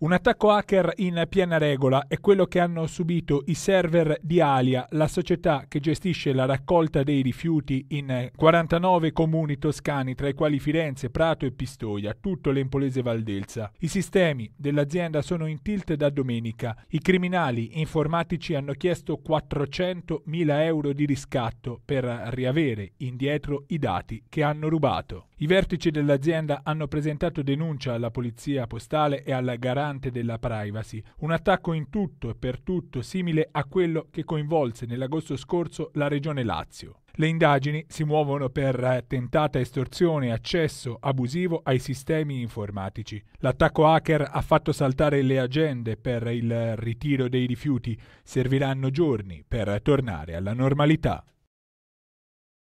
Un attacco hacker in piena regola è quello che hanno subito i server di Alia, la società che gestisce la raccolta dei rifiuti in 49 comuni toscani, tra i quali Firenze, Prato e Pistoia, tutto l'Empolese Valdelsa. I sistemi dell'azienda sono in tilt da domenica. I criminali informatici hanno chiesto 400.000 euro di riscatto per riavere indietro i dati che hanno rubato. I vertici dell'azienda hanno presentato denuncia alla polizia postale e alla garante della privacy, un attacco in tutto e per tutto simile a quello che coinvolse nell'agosto scorso la regione Lazio. Le indagini si muovono per tentata estorsione e accesso abusivo ai sistemi informatici. L'attacco hacker ha fatto saltare le agende per il ritiro dei rifiuti. Serviranno giorni per tornare alla normalità.